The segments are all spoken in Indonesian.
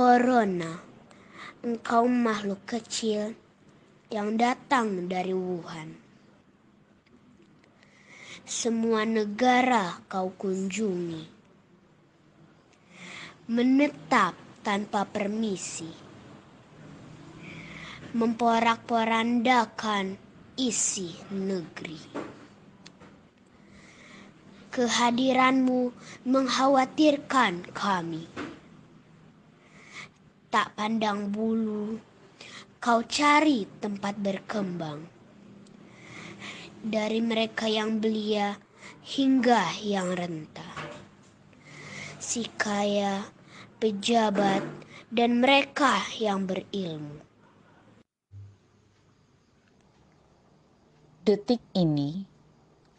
Corona, engkau makhluk kecil yang datang dari Wuhan. Semua negara kau kunjungi, menetap tanpa permisi, memporak-porandakan isi negeri. Kehadiranmu mengkhawatirkan kami tak pandang bulu, kau cari tempat berkembang. Dari mereka yang belia hingga yang renta. Si kaya, pejabat, dan mereka yang berilmu. Detik ini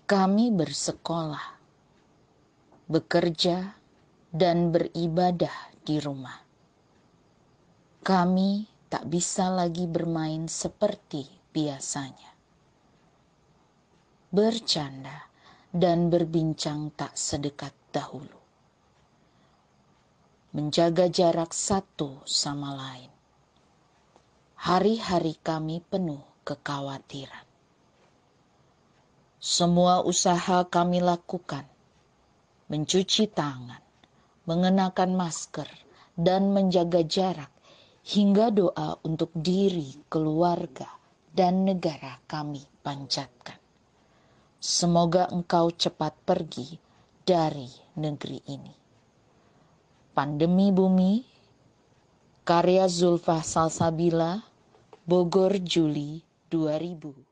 kami bersekolah, bekerja, dan beribadah di rumah kami tak bisa lagi bermain seperti biasanya. Bercanda dan berbincang tak sedekat dahulu. Menjaga jarak satu sama lain. Hari-hari kami penuh kekhawatiran. Semua usaha kami lakukan, mencuci tangan, mengenakan masker, dan menjaga jarak hingga doa untuk diri, keluarga, dan negara kami panjatkan. Semoga engkau cepat pergi dari negeri ini. Pandemi Bumi, karya Zulfa Salsabila, Bogor Juli 2000.